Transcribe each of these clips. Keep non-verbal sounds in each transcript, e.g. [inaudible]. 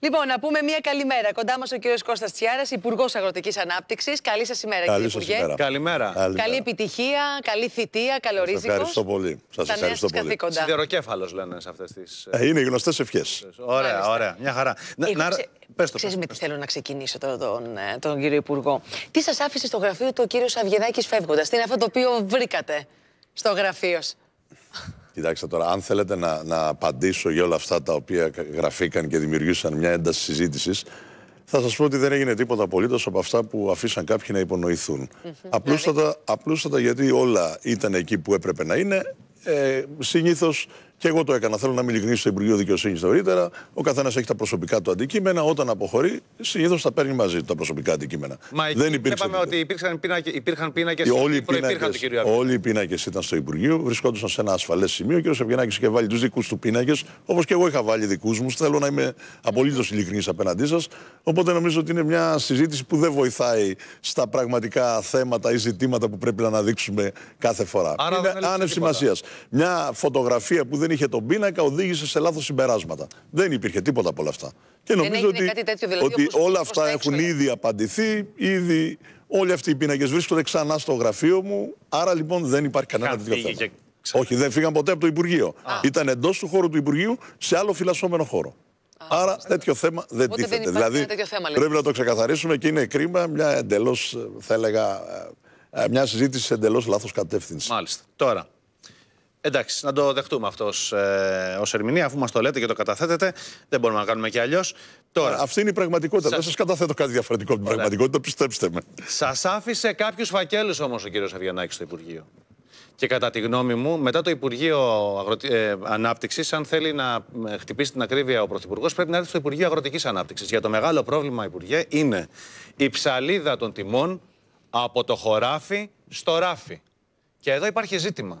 Λοιπόν, να πούμε μια καλημέρα. Κοντά μας ο κύριος Κώστας Τσιάρας, Υπουργός Αγροτικής Ανάπτυξης. Καλή σας ημέρα, κύριε Υπουργέ. Καλημέρα. καλημέρα. Καλή επιτυχία, καλή θητεία, ρίσκο. Σα ευχαριστώ πολύ. Σας ευχαριστώ πολύ. Σιδεροκέφαλος λένε σε αυτές τις. Ε, ε, είναι γνωστές ευχές. Ωραία, ωραία. Μια χαρά. Να, με τι θέλω να ξεκινήσω τον, ε, τον, κύριο Υπουργό. Τι σας άφησε στο γραφείο του ο κύριος Αβγενάκη φεύγοντας, τι είναι αυτό το οποίο βρήκατε στο γραφείο. Κοιτάξτε τώρα, αν θέλετε να, απαντήσω για όλα αυτά τα οποία γραφήκαν και δημιουργήσαν μια ένταση συζήτησης, θα σας πω ότι δεν έγινε τίποτα απολύτως από αυτά που αφήσαν κάποιοι να υπονοηθούν. απλούστατα, ναι. απλούστατα γιατί όλα ήταν εκεί που έπρεπε να είναι. Ε, και εγώ το έκανα. Θέλω να μην ειλικρινήσω στο Υπουργείο Δικαιοσύνης νωρίτερα. Ο καθένας έχει τα προσωπικά του αντικείμενα. Όταν αποχωρεί, συνήθως τα παίρνει μαζί τα προσωπικά αντικείμενα. Μα δεν υπήρξε. Είπαμε ότι υπήρξαν πίνακε. Υπήρχαν πίνακες, όλοι, οι πίνακες, όλοι οι πίνακες ήταν στο Υπουργείο, βρισκόντουσαν σε ένα ασφαλές σημείο. Ο Σεβγενάκη είχε βάλει τους δικούς του πίνακες, όπως και εγώ είχα βάλει δικούς μου. Θέλω να είμαι απολύτως ειλικρινής απέναντί σας. Οπότε νομίζω ότι είναι μια συζήτηση που δεν βοηθάει στα πραγματικά θέματα ή ζητήματα που πρέπει να αναδείξουμε κάθε φορά. Άρα είναι άνευ σημασίας. Μια φωτογραφία που δεν δεν είχε τον πίνακα, οδήγησε σε λάθος συμπεράσματα. Δεν υπήρχε τίποτα από όλα αυτά. Και νομίζω ότι, κάτι τέτοιο, δηλαδή, ότι όλα αυτά έχουν ε. ήδη απαντηθεί, ήδη όλοι αυτοί οι πίνακες βρίσκονται ξανά στο γραφείο μου. Άρα λοιπόν δεν υπάρχει κανένα τέτοιο θέμα. Και... Όχι, δεν φύγαν ποτέ από το Υπουργείο. Α. Ήταν εντός του χώρου του Υπουργείου σε άλλο φυλασσόμενο χώρο. Α, Άρα τέτοιο θέμα δεν τίθεται. Δεν δηλαδή θέμα, πρέπει να το ξεκαθαρίσουμε και είναι κρίμα μια εντελώς, ε, θα έλεγα, ε, μια συζήτηση εντελώς λάθος κατεύθυνση. Μάλιστα. Τώρα, Εντάξει, να το δεχτούμε αυτό ε, ως ερμηνεία, αφού μας το λέτε και το καταθέτετε. Δεν μπορούμε να κάνουμε και αλλιώς. Τώρα... Ε, αυτή είναι η πραγματικότητα. Σας... Δεν σας καταθέτω κάτι διαφορετικό από την πραγματικότητα, πιστέψτε με. Σας άφησε κάποιους φακέλους όμως ο κύριος Αβγιανάκης στο Υπουργείο. Και κατά τη γνώμη μου, μετά το Υπουργείο Αγροτι... Ε, Ανάπτυξης, αν θέλει να ε, χτυπήσει την ακρίβεια ο Πρωθυπουργός, πρέπει να έρθει στο Υπουργείο Αγροτικής Ανάπτυξης. Για το μεγάλο πρόβλημα, Υπουργέ, είναι η ψαλίδα των τιμών από το χωράφι στο ράφι. Και εδώ υπάρχει ζήτημα.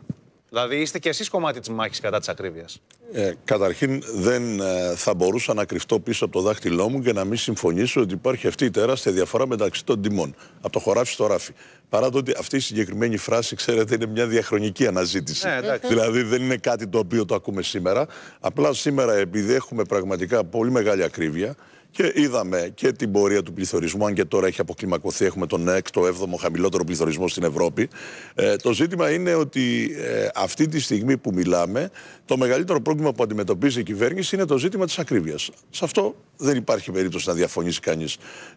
Δηλαδή είστε και εσείς κομμάτι της μάχης κατά της ακρίβειας. Ε, καταρχήν δεν ε, θα μπορούσα να κρυφτώ πίσω από το δάχτυλό μου και να μην συμφωνήσω ότι υπάρχει αυτή η τεράστια διαφορά μεταξύ των τιμών. Από το χωράφι στο ράφι. Παρά το ότι αυτή η συγκεκριμένη φράση, ξέρετε, είναι μια διαχρονική αναζήτηση. Ναι, δηλαδή δεν είναι κάτι το οποίο το ακούμε σήμερα. Απλά σήμερα, επειδή έχουμε πραγματικά πολύ μεγάλη ακρίβεια, και είδαμε και την πορεία του πληθωρισμού, αν και τώρα έχει αποκλιμακωθεί, έχουμε τον 6ο, 7ο χαμηλότερο πληθωρισμό στην Ευρώπη. Ε, το ζήτημα είναι ότι ε, αυτή τη στιγμή που μιλάμε, το μεγαλύτερο πρόβλημα που αντιμετωπίζει η κυβέρνηση είναι το ζήτημα της ακρίβειας. Σε αυτό δεν υπάρχει περίπτωση να διαφωνήσει κανείς.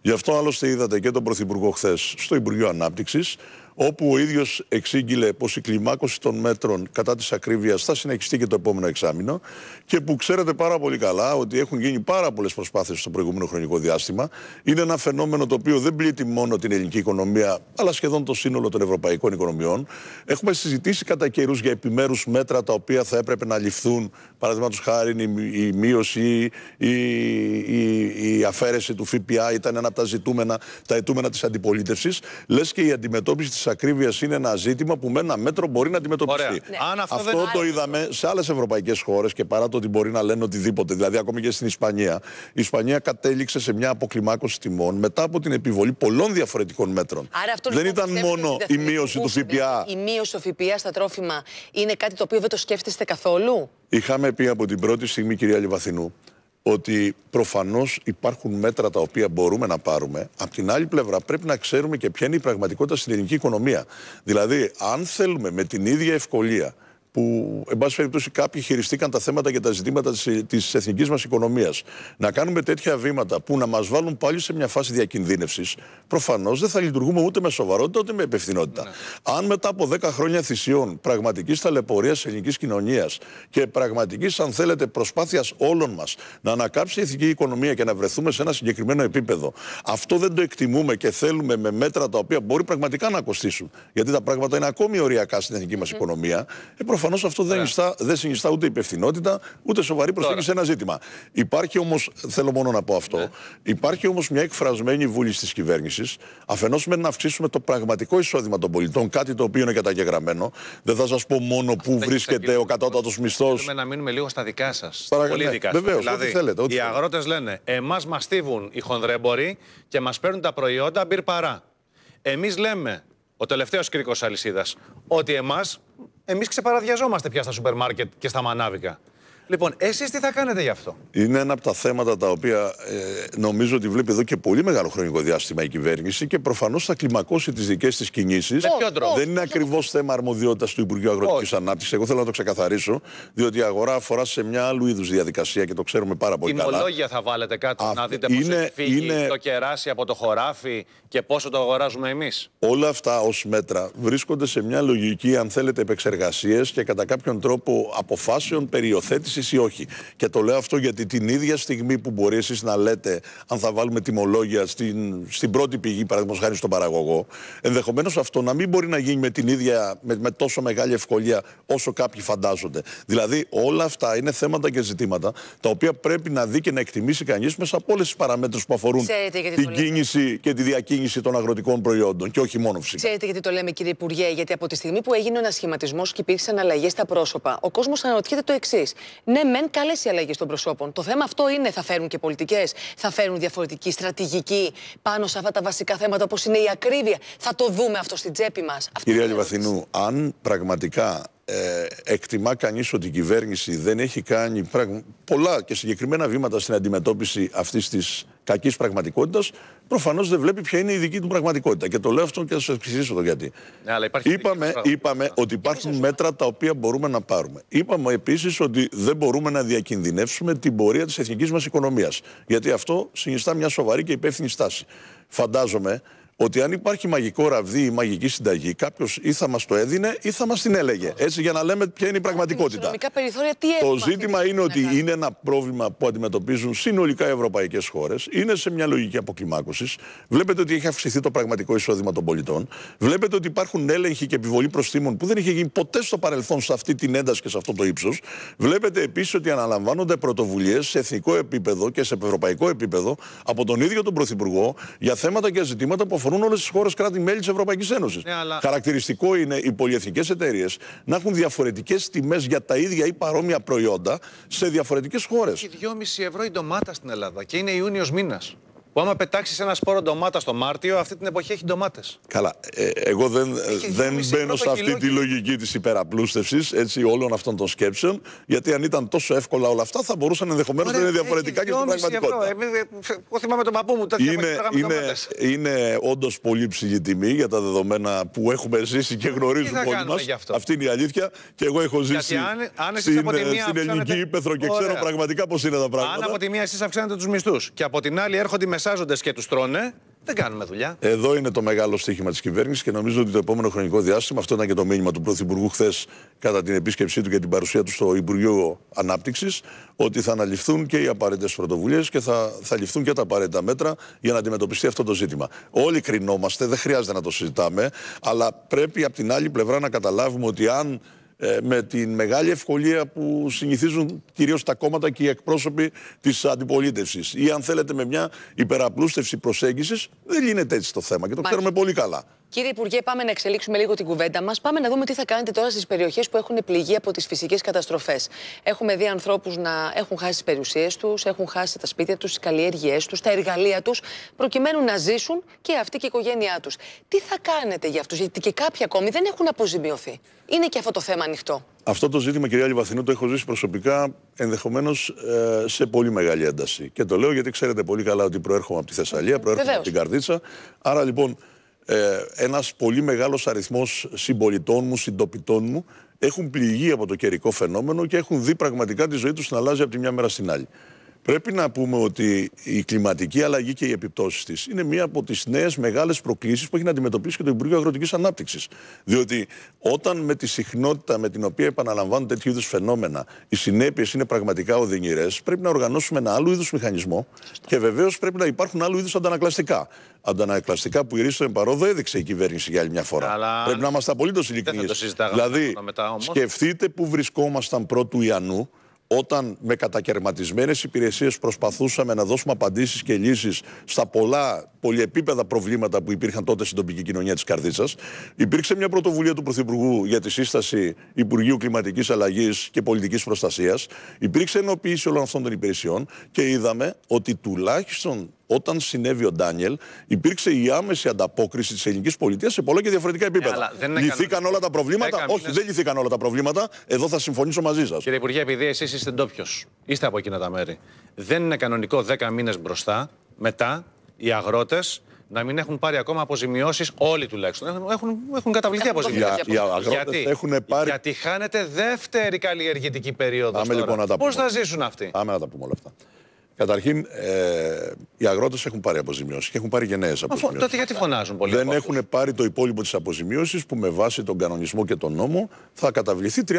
Γι' αυτό άλλωστε είδατε και τον Πρωθυπουργό χθες στο Υπουργείο Ανάπτυξης, όπου ο ίδιος εξήγηλε πως η κλιμάκωση των μέτρων κατά της ακρίβειας θα συνεχιστεί και το επόμενο εξάμεινο και που ξέρετε πάρα πολύ καλά ότι έχουν γίνει πάρα πολλές προσπάθειες στο προηγούμενο χρονικό διάστημα. Είναι ένα φαινόμενο το οποίο δεν πλήττει μόνο την ελληνική οικονομία, αλλά σχεδόν το σύνολο των ευρωπαϊκών οικονομιών. Έχουμε συζητήσει κατά καιρούς για επιμέρους μέτρα τα οποία θα έπρεπε να ληφθούν, παραδείγματος χάρη η μείωση ή η, η, αφαιρεση του ΦΠΑ ήταν ένα από τα ζητούμενα, τα αιτούμενα της αντιπολίτευσης. Λες και η αντιμετώπιση της ακρίβειας είναι ένα ζήτημα που με ένα μέτρο μπορεί να αντιμετωπιστεί. Ναι. αυτό, το είδαμε σε άλλες ευρωπαϊκές χώρες και παρά το ότι μπορεί να λένε οτιδήποτε, δηλαδή ακόμη και στην Ισπανία. Η Ισπανία κατέληξε σε μια αποκλιμάκωση τιμών μετά από την επιβολή πολλών διαφορετικών μέτρων. δεν λοιπόν ήταν μόνο η μείωση του ΦΠΑ. Η μείωση του ΦΠΑ στα τρόφιμα είναι κάτι το οποίο δεν το σκέφτεστε καθόλου. Είχαμε πει από την πρώτη στιγμή, κυρία Λιβαθινού, ότι προφανώς υπάρχουν μέτρα τα οποία μπορούμε να πάρουμε. Απ' την άλλη πλευρά, πρέπει να ξέρουμε και ποια είναι η πραγματικότητα στην ελληνική οικονομία. Δηλαδή, αν θέλουμε με την ίδια ευκολία που, εν πάση περιπτώσει, κάποιοι χειριστήκαν τα θέματα και τα ζητήματα της εθνικής μας οικονομίας. Να κάνουμε τέτοια βήματα που να μας βάλουν πάλι σε μια φάση διακινδύνευσης, προφανώς δεν θα λειτουργούμε ούτε με σοβαρότητα ούτε με υπευθυνότητα. Ναι. Αν μετά από 10 χρόνια θυσιών πραγματικής ταλαιπωρίας τη ελληνικής κοινωνίας και πραγματικής, αν θέλετε, προσπάθειας όλων μας να ανακάψει η εθνική οικονομία και να βρεθούμε σε ένα συγκεκριμένο επίπεδο, αυτό δεν το εκτιμούμε και θέλουμε με μέτρα τα οποία μπορεί πραγματικά να κοστίσουν, γιατί τα πράγματα είναι ακόμη οριακά στην εθνική μας ναι. οικονομία, ε, προφανώς αυτό δεν, συνιστά, δεν ούτε υπευθυνότητα, ούτε σοβαρή προσέγγιση σε ένα ζήτημα. Υπάρχει όμως, θέλω μόνο να πω αυτό, ναι. υπάρχει όμως μια εκφρασμένη βούληση της κυβέρνησης, αφενός με να αυξήσουμε το πραγματικό εισόδημα των πολιτών, κάτι το οποίο είναι καταγεγραμμένο. Δεν θα σας πω μόνο πού βρίσκεται ο κατώτατος μισθό. Θέλουμε να μείνουμε λίγο στα δικά σας. Πολύ δικά σα. Δηλαδή, θέλετε, οι αγρότες λένε, εμάς μας στίβουν οι χονδρέμποροι και μας παίρνουν τα προϊόντα μπυρ παρά. Εμείς λέμε, ο τελευταίος κρίκος αλυσίδας, ότι εμάς Εμείς ξεπαραδιαζόμαστε πια στα σούπερ μάρκετ και στα μανάβικα. Λοιπόν, εσείς τι θα κάνετε γι' αυτό. Είναι ένα από τα θέματα τα οποία ε, νομίζω ότι βλέπει εδώ και πολύ μεγάλο χρονικό διάστημα η κυβέρνηση και προφανώς θα κλιμακώσει τις δικές της κινήσεις. Δεν είναι ακριβώ θέμα αρμοδιότητας του Υπουργείου Αγροτικής Ανάπτυξης. Εγώ θέλω να το ξεκαθαρίσω, διότι η αγορά αφορά σε μια άλλου είδους διαδικασία και το ξέρουμε πάρα πολύ Τιμολόγια καλά. Τιμολόγια θα βάλετε κάτω, να δείτε πώς φύγει είναι... το κεράσι από το χωράφι και πόσο το αγοράζουμε εμείς. Όλα αυτά ως μέτρα βρίσκονται σε μια λογική, αν θέλετε, επεξεργασίες και κατά κάποιον τρόπο αποφάσεων περιοθέτηση ή όχι. Και το λέω αυτό γιατί την ίδια στιγμή που μπορεί εσείς να λέτε αν θα βάλουμε τιμολόγια στην, στην πρώτη πηγή, παραδείγματος χάρη στον παραγωγό, ενδεχομένως αυτό να μην μπορεί να γίνει με την ίδια, με, με τόσο μεγάλη ευκολία όσο κάποιοι φαντάζονται. Δηλαδή όλα αυτά είναι θέματα και ζητήματα τα οποία πρέπει να δει και να εκτιμήσει κανείς μέσα από όλες τις παραμέτρους που αφορούν Ξέρετε, την κίνηση και τη διακίνηση των αγροτικών προϊόντων. Και όχι μόνο φυσικά. Ξέρετε γιατί το λέμε, κύριε Υπουργέ, γιατί από τη στιγμή που έγινε ένα σχηματισμό και υπήρξαν αλλαγές στα πρόσωπα, ο κόσμος αναρωτιέται το εξής ναι, μεν καλές οι αλλαγές των προσώπων. Το θέμα αυτό είναι, θα φέρουν και πολιτικές, θα φέρουν διαφορετική στρατηγική πάνω σε αυτά τα βασικά θέματα όπως είναι η ακρίβεια. Θα το δούμε αυτό στην τσέπη μας. Κυρία Λιβαθινού, αν πραγματικά ε, εκτιμά κανείς ότι η κυβέρνηση δεν έχει κάνει πολλά και συγκεκριμένα βήματα στην αντιμετώπιση αυτής της κακής πραγματικότητας, προφανώς δεν βλέπει ποια είναι η δική του πραγματικότητα. Και το λέω αυτό και θα σας εξηγήσω το γιατί. είπαμε, είπαμε ναι. ότι υπάρχουν μέτρα τα οποία μπορούμε να πάρουμε. Είπαμε επίσης ότι δεν μπορούμε να διακινδυνεύσουμε την πορεία της εθνικής μας οικονομίας. Γιατί αυτό συνιστά μια σοβαρή και υπεύθυνη στάση. Φαντάζομαι ότι αν υπάρχει μαγικό ραβδί ή μαγική συνταγή, κάποιος ή θα μας το έδινε ή θα μας την έλεγε. Έτσι, για να λέμε ποια είναι η πραγματικότητα. Περιθώρια, τι το ζήτημα είναι ότι είναι, ένα πρόβλημα που αντιμετωπίζουν συνολικά οι ευρωπαϊκές χώρες. Είναι σε μια λογική αποκλιμάκωση. Βλέπετε ότι έχει αυξηθεί το πραγματικό εισόδημα των πολιτών. Βλέπετε ότι υπάρχουν έλεγχοι και επιβολή προστήμων που δεν είχε γίνει ποτέ στο παρελθόν σε αυτή την ένταση και σε αυτό το ύψος. Βλέπετε επίσης ότι αναλαμβάνονται πρωτοβουλίες σε εθνικό επίπεδο και σε ευρωπαϊκό επίπεδο από τον ίδιο τον Πρωθυπουργό για θέματα και ζητήματα που αφορούν αφορούν όλες τις χώρες κράτη-μέλη της Ευρωπαϊκής Ένωσης. Ναι, Χαρακτηριστικό είναι οι πολιεθνικέ εταιρείες να έχουν διαφορετικές τιμές για τα ίδια ή παρόμοια προϊόντα σε διαφορετικές χώρες. Έχει 2,5 ευρώ η ντομάτα στην Ελλάδα και είναι Ιούνιος μήνας. Που άμα πετάξεις ένα σπόρο ντομάτα στο Μάρτιο, αυτή την εποχή έχει ντομάτες. Καλά. Ε, εγώ δεν, ε, δεν μπαίνω σε αυτή τη λογική της υπεραπλούστευσης όλων αυτών των σκέψεων. Γιατί αν ήταν τόσο εύκολα όλα αυτά, θα μπορούσαν ενδεχομένως να είναι διαφορετικά και στην πραγματικότητα. Ε, εγώ θυμάμαι τον παππού μου. Τέτοια είναι είναι, είναι όντως πολύ ψυχή τιμή για τα δεδομένα που έχουμε ζήσει και γνωρίζουμε όλοι μα. Αυτή είναι η αλήθεια. Και εγώ έχω ζήσει στην ελληνική ύπεθρο και ξέρω πραγματικά πώς είναι τα πράγματα. Αν από τη μία εσείς αυξάνετε τους μισθούς και από την άλλη έρχονται μεσάζοντε και τους τρώνε, δεν κάνουμε δουλειά. Εδώ είναι το μεγάλο στοίχημα της κυβέρνησης και νομίζω ότι το επόμενο χρονικό διάστημα, αυτό ήταν και το μήνυμα του Πρωθυπουργού χθες κατά την επίσκεψή του και την παρουσία του στο Υπουργείο Ανάπτυξης, ότι θα αναλυφθούν και οι απαραίτητες πρωτοβουλίες και θα, θα ληφθούν και τα απαραίτητα μέτρα για να αντιμετωπιστεί αυτό το ζήτημα. Όλοι κρινόμαστε, δεν χρειάζεται να το συζητάμε, αλλά πρέπει από την άλλη πλευρά να καταλάβουμε ότι αν ε, με την μεγάλη ευκολία που συνηθίζουν κυρίως τα κόμματα και οι εκπρόσωποι της αντιπολίτευσης. Ή αν θέλετε με μια υπεραπλούστευση προσέγγισης, δεν λύνεται έτσι το θέμα και το Μάλιστα. ξέρουμε πολύ καλά. Κύριε Υπουργέ, πάμε να εξελίξουμε λίγο την κουβέντα μας. Πάμε να δούμε τι θα κάνετε τώρα στις περιοχές που έχουν πληγεί από τις φυσικές καταστροφές. Έχουμε δει ανθρώπους να έχουν χάσει τις περιουσίες τους, έχουν χάσει τα σπίτια τους, τις καλλιέργειές τους, τα εργαλεία τους, προκειμένου να ζήσουν και αυτή και η οικογένειά τους. Τι θα κάνετε για αυτούς, γιατί και κάποιοι ακόμη δεν έχουν αποζημιωθεί. Είναι και αυτό το θέμα ανοιχτό. Αυτό το ζήτημα, κυρία Λιβαθινού, το έχω ζήσει προσωπικά ενδεχομένως ε, σε πολύ μεγάλη ένταση. Και το λέω γιατί ξέρετε πολύ καλά ότι προέρχομαι από τη Θεσσαλία, προέρχομαι Βεβαίως. από την Καρδίτσα. Άρα λοιπόν ε, ένας πολύ μεγάλος αριθμός συμπολιτών μου, συντοπιτών μου έχουν πληγεί από το καιρικό φαινόμενο και έχουν δει πραγματικά τη ζωή τους να αλλάζει από τη μια μέρα στην άλλη. Πρέπει να πούμε ότι η κλιματική αλλαγή και οι επιπτώσεις της είναι μία από τις νέες μεγάλες προκλήσεις που έχει να αντιμετωπίσει και το Υπουργείο Αγροτικής Ανάπτυξης. Διότι όταν με τη συχνότητα με την οποία επαναλαμβάνουν τέτοιου είδους φαινόμενα οι συνέπειες είναι πραγματικά οδυνηρές, πρέπει να οργανώσουμε ένα άλλου είδους μηχανισμό και βεβαίως πρέπει να υπάρχουν άλλου είδους αντανακλαστικά. Αντανακλαστικά που η Ρίστο Εμπαρόδο έδειξε η κυβέρνηση για άλλη μια φορά. Πρέπει να είμαστε απολύτως ειλικρινεί. Δηλαδή, σκεφτείτε που βρισκόμασταν πρώτου Ιανού όταν με κατακαιρματισμένες υπηρεσίες προσπαθούσαμε να δώσουμε απαντήσεις και λύσεις στα πολλά πολυεπίπεδα προβλήματα που υπήρχαν τότε στην τοπική κοινωνία της Καρδίτσας, υπήρξε μια πρωτοβουλία του Πρωθυπουργού για τη σύσταση Υπουργείου Κλιματικής Αλλαγής και Πολιτικής προστασίας. υπήρξε ενοποίηση όλων αυτών των υπηρεσιών και είδαμε ότι τουλάχιστον όταν συνέβη ο Ντάνιελ, υπήρξε η άμεση ανταπόκριση της ελληνικής πολιτείας σε πολλά και διαφορετικά επίπεδα. Ναι, λυθήκαν όλα τα προβλήματα. Όχι, δεν λυθήκαν όλα τα προβλήματα. Εδώ θα συμφωνήσω μαζί σας. Κύριε Υπουργέ, επειδή εσείς είστε ντόπιος, είστε από εκείνα τα μέρη. Δεν είναι κανονικό 10 μήνες μπροστά, μετά οι αγρότες να μην έχουν πάρει ακόμα αποζημιώσεις, όλοι τουλάχιστον. Έχουν, έχουν καταβληθεί αποζημιώσει. Για, γιατί, χάνεται δεύτερη καλλιεργητική περίοδος. Λοιπόν Πώ θα ζήσουν αυτοί. Πάμε να τα πούμε όλα αυτά. Καταρχήν, ε, οι αγρότες έχουν πάρει αποζημιώσεις και έχουν πάρει γενναίε αποζημιώσεις. Τότε γιατί φωνάζουν πολύ. Δεν έχουν πάρει το υπόλοιπο της αποζημίωση που με βάση τον κανονισμό και τον νόμο θα καταβληθεί 36.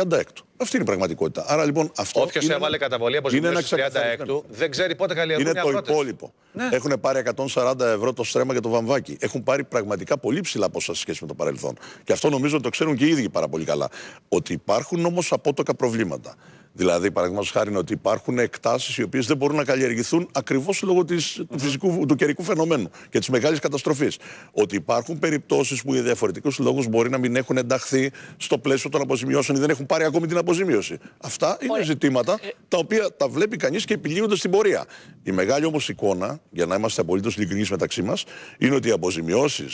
Αυτή είναι η πραγματικότητα. Άρα λοιπόν αυτό. Όποιος έβαλε καταβολή αποζημίωση 36 έκτου δεν ξέρει πότε καλλιεργούν Είναι το αγρότες. υπόλοιπο. Ναι. Έχουν πάρει 140 ευρώ το στρέμα για το βαμβάκι. Έχουν πάρει πραγματικά πολύ ψηλά ποσά σε σχέση με το παρελθόν. Και αυτό νομίζω ότι το ξέρουν και οι ίδιοι πάρα πολύ καλά. Ότι υπάρχουν όμως απότοκα προβλήματα. Δηλαδή, παραδείγματος χάρη, ότι υπάρχουν εκτάσεις οι οποίες δεν μπορούν να καλλιεργηθούν ακριβώς λόγω της, του, φυσικού, του καιρικού φαινομένου και της μεγάλης καταστροφής. Ότι υπάρχουν περιπτώσεις που οι διαφορετικούς λόγους μπορεί να μην έχουν ενταχθεί στο πλαίσιο των αποζημιώσεων ή δεν έχουν πάρει ακόμη την αποζημίωση. Αυτά είναι Ωραία. ζητήματα ε, ε. τα οποία τα βλέπει κανείς και επιλύονται στην πορεία. Η μεγάλη ζητηματα τα οποια τα βλεπει κανει και εικόνα, για να είμαστε απολύτως ειλικρινείς μεταξύ μας, είναι ότι οι αποζημιώσεις,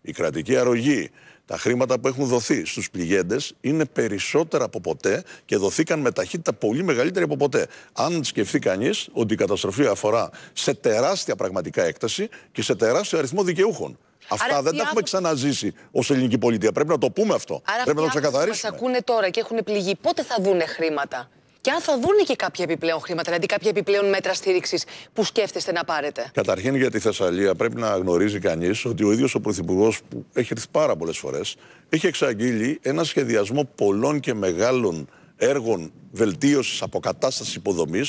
η κρατική αρρωγή, τα χρήματα που έχουν δοθεί στους πληγέντες είναι περισσότερα από ποτέ και δοθήκαν με ταχύτητα πολύ μεγαλύτερη από ποτέ. Αν σκεφτεί κανείς ότι η καταστροφή αφορά σε τεράστια πραγματικά έκταση και σε τεράστιο αριθμό δικαιούχων. Αυτά δεν τα έχουμε ξαναζήσει ως ελληνική πολιτεία. Πρέπει να το πούμε αυτό. Άρα, Πρέπει να το ξεκαθαρίσουμε. Άρα, ακούνε τώρα και έχουν πληγεί, πότε θα δούνε χρήματα και αν θα δουν και κάποια επιπλέον χρήματα, δηλαδή κάποια επιπλέον μέτρα στήριξης που σκέφτεστε να πάρετε. Καταρχήν για τη Θεσσαλία πρέπει να γνωρίζει κανείς ότι ο ίδιος ο Πρωθυπουργός που έχει έρθει πάρα πολλές φορές έχει εξαγγείλει ένα σχεδιασμό πολλών και μεγάλων έργων βελτίωσης αποκατάστασης υποδομής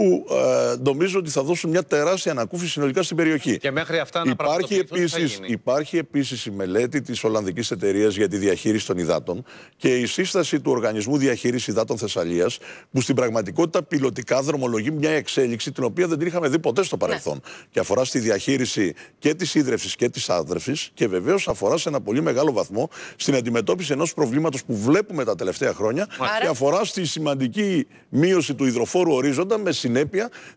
που ε, νομίζω ότι θα δώσουν μια τεράστια ανακούφιση συνολικά στην περιοχή. Και μέχρι αυτά να υπάρχει επίσης, Υπάρχει επίσης η μελέτη της Ολλανδικής Εταιρείας για τη διαχείριση των υδάτων και η σύσταση του Οργανισμού Διαχείρισης Υδάτων Θεσσαλίας, που στην πραγματικότητα πιλωτικά δρομολογεί μια εξέλιξη την οποία δεν την είχαμε δει ποτέ στο ναι. παρελθόν. Ναι. Και αφορά στη διαχείριση και της ίδρυυση και της άδρευσης και βεβαίως αφορά σε ένα πολύ μεγάλο βαθμό στην αντιμετώπιση ενός προβλήματος που βλέπουμε τα τελευταία χρόνια Άρα. και αφορά στη σημαντική μείωση του υδροφόρου ορίζοντα με συνέχεια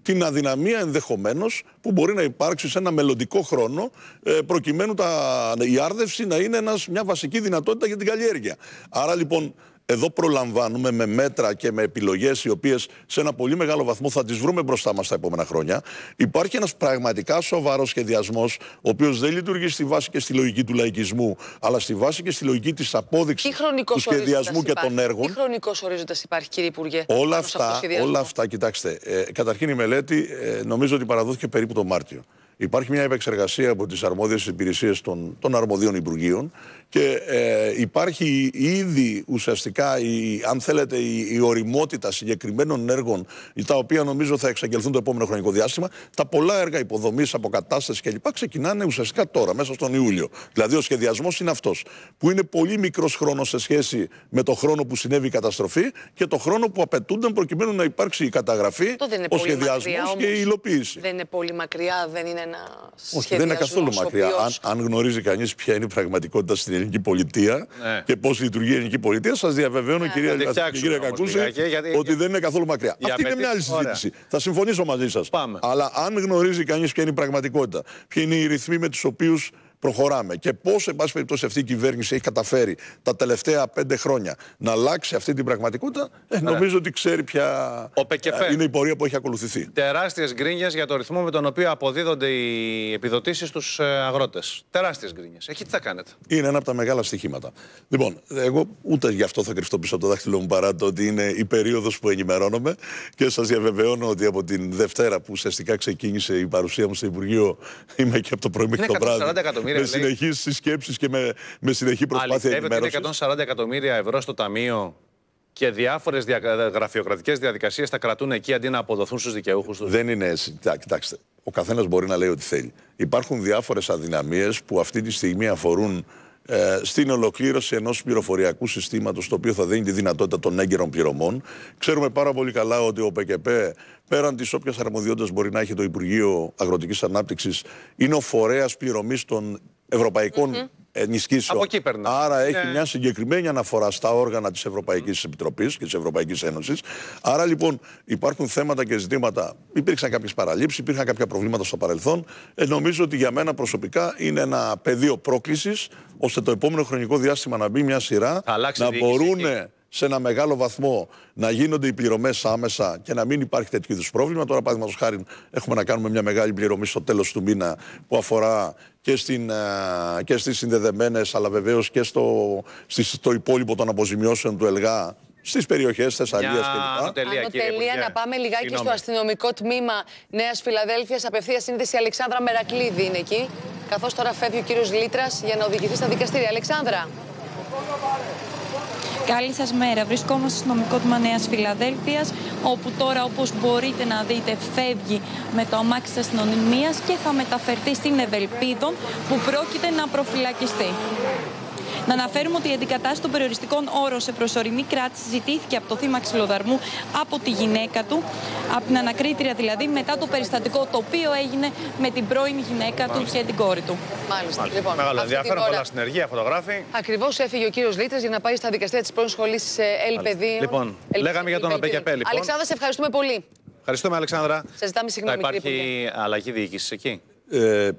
την αδυναμία ενδεχομένως που μπορεί να υπάρξει σε ένα μελλοντικό χρόνο ε, προκειμένου τα, η άρδευση να είναι ένας, μια βασική δυνατότητα για την καλλιέργεια. Άρα λοιπόν εδώ προλαμβάνουμε με μέτρα και με επιλογές, οι οποίες σε ένα πολύ μεγάλο βαθμό θα τις βρούμε μπροστά μας τα επόμενα χρόνια. Υπάρχει ένας πραγματικά σοβαρός σχεδιασμός, ο οποίος δεν λειτουργεί στη βάση και στη λογική του λαϊκισμού, αλλά στη βάση και στη λογική της απόδειξης του σχεδιασμού και των έργων. Τι χρονικός ορίζοντας υπάρχει, κύριε Υπουργέ, όλα αυτά, όλα αυτά, κοιτάξτε. Ε, καταρχήν η μελέτη ε, νομίζω ότι παραδόθηκε περίπου το Μάρτιο. Υπάρχει μια επεξεργασία από τις αρμόδιες υπηρεσίες των, των αρμοδίων Υπουργείων και ε, υπάρχει ήδη ουσιαστικά, η, αν θέλετε, η, οριμότητα συγκεκριμένων έργων, τα οποία νομίζω θα εξαγγελθούν το επόμενο χρονικό διάστημα. Τα πολλά έργα υποδομής, αποκατάστασης κλπ. ξεκινάνε ουσιαστικά τώρα, μέσα στον Ιούλιο. Δηλαδή, ο σχεδιασμός είναι αυτός. Που είναι πολύ μικρός χρόνος σε σχέση με το χρόνο που συνέβη η καταστροφή και το χρόνο που απαιτούνται προκειμένου να υπάρξει η καταγραφή, ο σχεδιασμό και η υλοποίηση. Δεν είναι πολύ μακριά, δεν είναι ένας σχεδιασμό. Όχι, δεν είναι καθόλου μακριά. Αν, αν γνωρίζει κανείς ποια είναι η πραγματικότητα στην ελληνική πολιτεία ναι. και πώς λειτουργεί η ελληνική πολιτεία. Σας διαβεβαιώνω, ναι, κυρία ναι, ότι δεν είναι καθόλου μακριά. Αυτή είναι μια άλλη συζήτηση. Θα συμφωνήσω μαζί σας. Αλλά αν γνωρίζει κανείς ποια είναι η πραγματικότητα, ποιοι είναι οι ρυθμοί με τους οποίους προχωράμε. Και πώς, εν πάση περιπτώσει, αυτή η κυβέρνηση έχει καταφέρει τα τελευταία πέντε χρόνια να αλλάξει αυτή την πραγματικότητα, ε, νομίζω ότι ξέρει πια ε, είναι η πορεία που έχει ακολουθηθεί. Τεράστιες γκρίνιες για το ρυθμό με τον οποίο αποδίδονται οι επιδοτήσεις στους ε, αγρότες. Τεράστιες γκρίνιες. Εκεί τι θα κάνετε. Είναι ένα από τα μεγάλα στοιχήματα. Λοιπόν, εγώ ούτε γι' αυτό θα κρυφτώ πίσω από το δάχτυλό μου παρά το ότι είναι η περίοδος που ενημερώνομαι και σας διαβεβαιώνω ότι από την Δευτέρα που ουσιαστικά ξεκίνησε η παρουσία μου στο Υπουργείο είμαι και από το πρωί μέχρι το βράδυ. Με συνεχείς συσκέψεις και με, με συνεχή προσπάθεια ενημέρωση. είναι 140 εκατομμύρια ευρώ στο ταμείο και διάφορες δια... Ε, γραφειοκρατικές διαδικασίες τα κρατούν εκεί αντί να αποδοθούν στους δικαιούχους τους. Δεν είναι έτσι. Κοιτάξτε, ο καθένας μπορεί να λέει ό,τι θέλει. Υπάρχουν διάφορες αδυναμίες που αυτή τη στιγμή αφορούν ε, στην ολοκλήρωση ενός πληροφοριακού συστήματος το οποίο θα δίνει τη δυνατότητα των έγκαιρων πληρωμών. Ξέρουμε πάρα πολύ καλά ότι ο ΠΚΠ, πέραν της όποιας αρμοδιότητας μπορεί να έχει το Υπουργείο Αγροτικής Ανάπτυξης, είναι ο φορέας πληρωμής των ευρωπαικων ενισχύσεων. Από Άρα έχει ναι. μια συγκεκριμένη αναφορά στα όργανα της Ευρωπαϊκής mm. Επιτροπής και της Ευρωπαϊκής Ένωσης. Άρα λοιπόν υπάρχουν θέματα και ζητήματα. Υπήρξαν κάποιες παραλήψεις, υπήρχαν κάποια προβλήματα στο παρελθόν. Ε, νομίζω ότι για μένα προσωπικά είναι ένα πεδίο πρόκλησης ώστε το επόμενο χρονικό διάστημα να μπει μια σειρά να μπορούν σε ένα μεγάλο βαθμό να γίνονται οι πληρωμές άμεσα και να μην υπάρχει τέτοιου είδους πρόβλημα. Τώρα, παραδείγματος χάρη, έχουμε να κάνουμε μια μεγάλη πληρωμή στο τέλος του μήνα που αφορά και, στην, ε, και στις συνδεδεμένες αλλά βεβαίως και στο, στο υπόλοιπο των αποζημιώσεων του ΕΛΓΑ στις περιοχές Θεσσαλίας κλπ. λοιπά τελεία να πάμε λιγάκι Συγνώμη. στο αστυνομικό τμήμα Νέας Φιλαδέλφιας. Απευθείας σύνδεση Αλεξάνδρα Μερακλίδη είναι εκεί. Καθώς τώρα φεύγει ο κύριος Λίτρας για να οδηγηθεί στα δικαστήρια. Αλεξάνδρα. Καλή σας μέρα. Βρισκόμαστε στο νομικό τμήμα Νέας Φιλαδέλφειας, όπου τώρα όπως μπορείτε να δείτε φεύγει με το αμάξι της αστυνομίας και θα μεταφερθεί στην Ευελπίδων που πρόκειται να προφυλακιστεί. Να αναφέρουμε ότι η αντικατάσταση των περιοριστικών όρων σε προσωρινή κράτηση ζητήθηκε από το θύμα ξυλοδαρμού από τη γυναίκα του, από την ανακρίτρια δηλαδή, μετά το περιστατικό το οποίο έγινε με την πρώην γυναίκα του και την κόρη του. Μάλιστα. Μάλιστα. Λοιπόν, Μεγάλο ενδιαφέρον, πολλά συνεργεία, φωτογράφη. Ακριβώς έφυγε ο κύριος Λίτρε για να πάει στα δικαστήρια της πρώην σχολής Ελπαιδίου. Λοιπόν, λέγαμε για τον Απεκεπέ. Λοιπόν. Αλεξάνδρα, σε ευχαριστούμε πολύ. Ευχαριστούμε, Αλεξάνδρα. Σα ζητάμε συγγνώμη. Θα υπάρχει αλλαγή διοίκησης εκεί. Ε,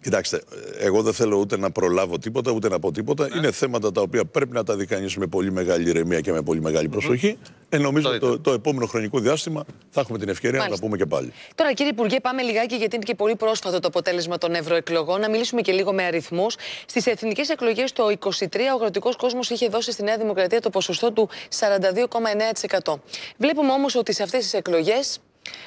κοιτάξτε, εγώ δεν θέλω ούτε να προλάβω τίποτα, ούτε να πω τίποτα. Ναι. Είναι θέματα τα οποία πρέπει να τα δει κανείς με πολύ μεγάλη ηρεμία και με πολύ μεγάλη προσοχή. Ε, νομίζω το, το, επόμενο χρονικό διάστημα θα έχουμε την ευκαιρία να τα πούμε και πάλι. Τώρα, κύριε Υπουργέ, πάμε λιγάκι, γιατί είναι και πολύ πρόσφατο το αποτέλεσμα των ευρωεκλογών. Να μιλήσουμε και λίγο με αριθμούς. Στις εθνικές εκλογές το 23, ο αγροτικό κόσμος είχε δώσει στη Νέα Δημοκρατία το ποσοστό του 42,9%. Βλέπουμε όμως ότι σε αυτές τις εκλογές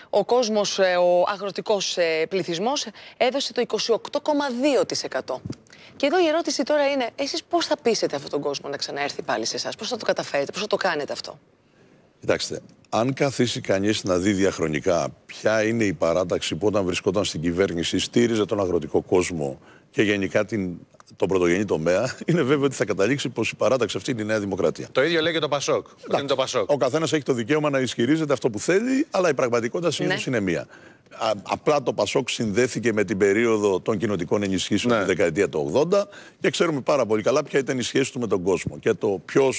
ο κόσμος, ε, ο αγροτικός ε, πληθυσμός έδωσε το 28,2%. Και εδώ η ερώτηση τώρα είναι, εσείς πώς θα πείσετε αυτόν τον κόσμο να ξαναέρθει πάλι σε εσάς, πώς θα το καταφέρετε, πώς θα το κάνετε αυτό. Κοιτάξτε, αν καθίσει κανείς να δει διαχρονικά ποια είναι η παράταξη που όταν βρισκόταν στην κυβέρνηση στήριζε τον αγροτικό κόσμο και γενικά την το πρωτογενή τομέα, [laughs] είναι βέβαιο ότι θα καταλήξει πως η παράταξη αυτή είναι η Νέα Δημοκρατία. Το ίδιο λέει και το Πασόκ. είναι το Πασόκ. Ο καθένας έχει το δικαίωμα να ισχυρίζεται αυτό που θέλει, αλλά η πραγματικότητα συνήθω ναι. είναι μία. απλά το Πασόκ συνδέθηκε με την περίοδο των κοινοτικών ενισχύσεων ναι. τη δεκαετία του 80 και ξέρουμε πάρα πολύ καλά ποια ήταν η σχέση του με τον κόσμο και το ποιος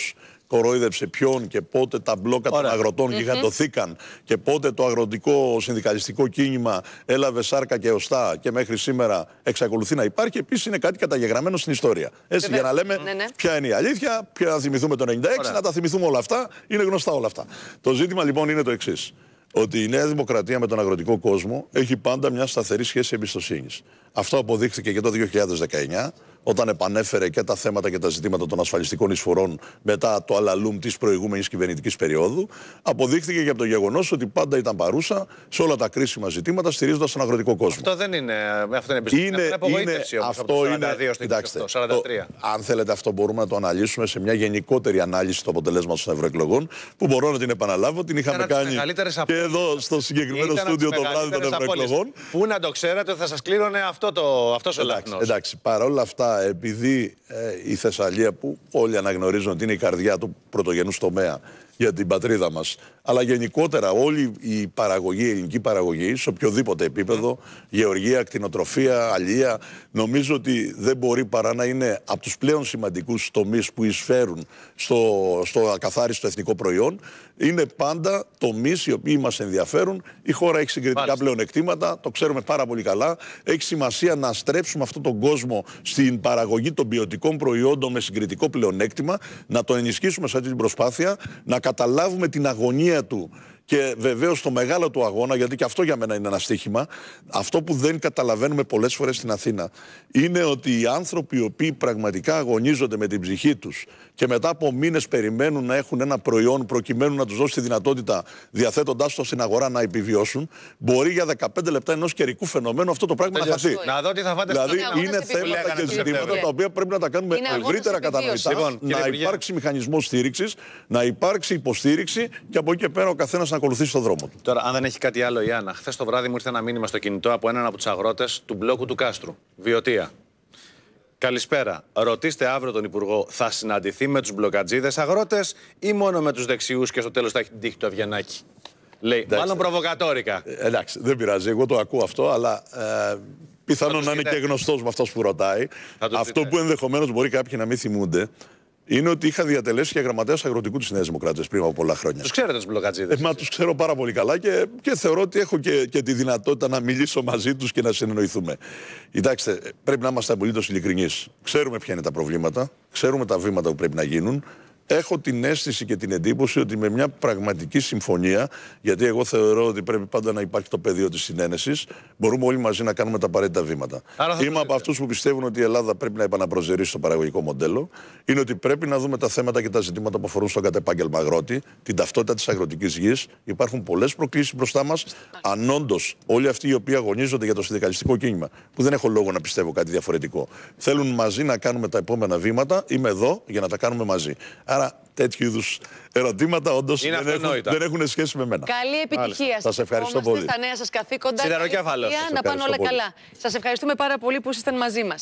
κορόιδεψε ποιον και πότε τα μπλόκα των αγροτών mm-hmm. γιγαντωθήκαν και πότε το αγροτικό συνδικαλιστικό κίνημα έλαβε σάρκα και οστά και μέχρι σήμερα εξακολουθεί να υπάρχει. Επίσης είναι κάτι καταγεγραμμένο στην ιστορία. Έτσι, για να λέμε ναι, ναι. ποια είναι η αλήθεια, ποια να θυμηθούμε το 96, να τα θυμηθούμε όλα αυτά. Είναι γνωστά όλα αυτά. Το ζήτημα λοιπόν είναι το εξής ότι η Νέα Δημοκρατία με τον αγροτικό κόσμο έχει πάντα μια σταθερή σχέση εμπιστοσύνης. Αυτό αποδείχθηκε και το 2019 όταν επανέφερε και τα θέματα και τα ζητήματα των ασφαλιστικών εισφορών μετά το αλαλούμ της προηγούμενης κυβερνητικής περίοδου, αποδείχθηκε και από το γεγονός ότι πάντα ήταν παρούσα σε όλα τα κρίσιμα ζητήματα στηρίζοντας τον αγροτικό κόσμο. Αυτό δεν είναι. Αυτό είναι, είναι, είναι απογοήτευση είναι, όμως, αυτό από το 42 είναι, στο κοιτάξτε, 43. Το, αν θέλετε, αυτό μπορούμε να το αναλύσουμε σε μια γενικότερη ανάλυση του αποτελέσματο των ευρωεκλογών που μπορώ να την επαναλάβω. Την είχαμε κάνει και εδώ στο συγκεκριμένο στούντιο το βράδυ των ευρωεκλογών. Πού να το ξέρατε, θα σας κλείρωνε ναι, αυτό ο Εντάξει, παρόλα αυτά επειδή ε, η Θεσσαλία που όλοι αναγνωρίζουν ότι είναι η καρδιά του πρωτογενούς τομέα για την πατρίδα μας, αλλά γενικότερα όλη η παραγωγή, η ελληνική παραγωγή σε οποιοδήποτε επίπεδο, γεωργία, κτηνοτροφία, αλλία νομίζω ότι δεν μπορεί παρά να είναι από τους πλέον σημαντικούς τομείς που εισφέρουν στο, στο ακαθάριστο εθνικό προϊόν είναι πάντα τομεί οι οποίοι μας ενδιαφέρουν. Η χώρα έχει συγκριτικά πλεονεκτήματα, το ξέρουμε πάρα πολύ καλά. Έχει σημασία να στρέψουμε αυτόν τον κόσμο στην παραγωγή των ποιοτικών προϊόντων με συγκριτικό πλεονέκτημα, να το ενισχύσουμε σε αυτή την προσπάθεια, να καταλάβουμε την αγωνία του και βεβαίως το μεγάλο του αγώνα, γιατί και αυτό για μένα είναι ένα στοίχημα, αυτό που δεν καταλαβαίνουμε πολλές φορές στην Αθήνα είναι ότι οι άνθρωποι οι οποίοι πραγματικά αγωνίζονται με την ψυχή τους και μετά από μήνες περιμένουν να έχουν ένα προϊόν προκειμένου να τους δώσει τη δυνατότητα διαθέτοντάς το στην αγορά να επιβιώσουν, μπορεί για 15 λεπτά ενός καιρικού φαινομένου αυτό το πράγμα να χαθεί. δω τι θα φάτε Δηλαδή είναι, θέματα και ζητήματα τα οποία πρέπει να τα κάνουμε ευρύτερα κατανοητά, λοιπόν, να υπάρξει μηχανισμός στήριξης, να υπάρξει υποστήριξη και από εκεί και πέρα ο καθένας να ακολουθήσει τον δρόμο του. Τώρα, αν δεν έχει κάτι άλλο, Ιάννα, χθες το βράδυ μου ήρθε ένα μήνυμα στο κινητό από έναν από τους αγρότες του μπλόκου του Κάστρου, Βιωτία. Καλησπέρα. Ρωτήστε αύριο τον Υπουργό, θα συναντηθεί με τους μπλοκατζίδες αγρότες ή μόνο με τους δεξιούς και στο τέλος θα έχει την τύχη του Αβγενάκη. Λέει, εντάξει. μάλλον προβοκατόρικα. Ε, εντάξει, δεν πειράζει. Εγώ το ακούω αυτό, αλλά ε, πιθανόν να είναι και γνωστός με αυτός που ρωτάει. Αυτό που ενδεχομένως μπορεί κάποιοι να μην θυμούνται είναι ότι είχα διατελέσει και γραμματέας αγροτικού της Νέας Δημοκρατία πριν από πολλά χρόνια. Τους ξέρετε τους μπλοκατζίδες. Ε, μα τους ξέρω πάρα πολύ καλά και, και θεωρώ ότι έχω και, και τη δυνατότητα να μιλήσω μαζί τους και να συνεννοηθούμε. Κοιτάξτε, πρέπει να είμαστε απολύτως ειλικρινείς. Ξέρουμε ποια είναι τα προβλήματα, ξέρουμε τα βήματα που πρέπει να γίνουν έχω την αίσθηση και την εντύπωση ότι με μια πραγματική συμφωνία, γιατί εγώ θεωρώ ότι πρέπει πάντα να υπάρχει το πεδίο της συνένεσης, μπορούμε όλοι μαζί να κάνουμε τα απαραίτητα βήματα. Είμαι από αυτούς που πιστεύουν ότι η Ελλάδα πρέπει να επαναπροσδιορίσει το παραγωγικό μοντέλο. Είναι ότι πρέπει να δούμε τα θέματα και τα ζητήματα που αφορούν στον κατεπάγγελμα αγρότη, την ταυτότητα της αγροτικής γης. Υπάρχουν πολλές προκλήσεις μπροστά μας. Αν όντως όλοι αυτοί οι οποίοι αγωνίζονται για το συνδικαλιστικό κίνημα, που δεν έχω λόγο να πιστεύω κάτι διαφορετικό, θέλουν μαζί να κάνουμε τα επόμενα βήματα, είμαι εδώ για να τα κάνουμε μαζί. Άρα Άρα τέτοιου είδους ερωτήματα όντως δεν, έχουν, δεν έχουν σχέση με μένα. Καλή επιτυχία σας. ευχαριστώ πολύ. Στα νέα σας καθήκοντα. Να πάνε όλα καλά. Σας ευχαριστούμε πάρα πολύ που ήσασταν μαζί μας.